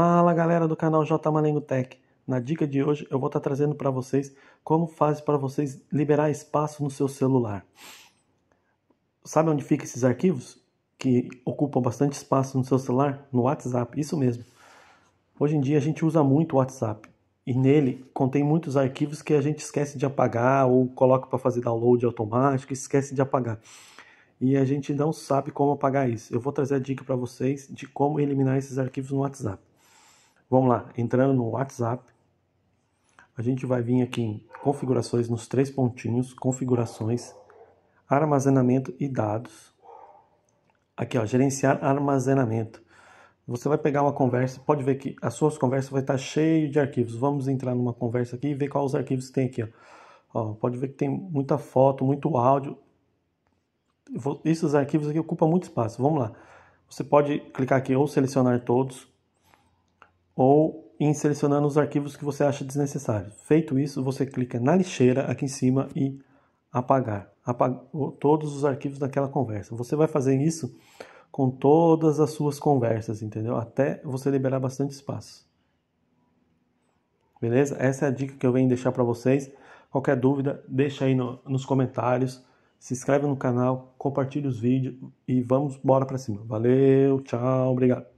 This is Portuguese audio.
Fala galera do canal J Malengo Tech. Na dica de hoje eu vou estar tá trazendo para vocês como faz para vocês liberar espaço no seu celular. Sabe onde ficam esses arquivos que ocupam bastante espaço no seu celular? No WhatsApp, isso mesmo. Hoje em dia a gente usa muito o WhatsApp e nele contém muitos arquivos que a gente esquece de apagar ou coloca para fazer download automático, e esquece de apagar e a gente não sabe como apagar isso. Eu vou trazer a dica para vocês de como eliminar esses arquivos no WhatsApp. Vamos lá, entrando no WhatsApp, a gente vai vir aqui em configurações nos três pontinhos, configurações, armazenamento e dados. Aqui ó, gerenciar armazenamento. Você vai pegar uma conversa, pode ver que as suas conversas vai estar cheio de arquivos. Vamos entrar numa conversa aqui e ver quais os arquivos que tem aqui. Ó. ó. pode ver que tem muita foto, muito áudio. Vou, esses arquivos aqui ocupam muito espaço. Vamos lá. Você pode clicar aqui ou selecionar todos ou em selecionando os arquivos que você acha desnecessários. Feito isso, você clica na lixeira aqui em cima e apagar. Apagou todos os arquivos daquela conversa. Você vai fazer isso com todas as suas conversas, entendeu? Até você liberar bastante espaço. Beleza? Essa é a dica que eu venho deixar para vocês. Qualquer dúvida, deixa aí no, nos comentários. Se inscreve no canal, compartilhe os vídeos e vamos bora para cima. Valeu, tchau, obrigado.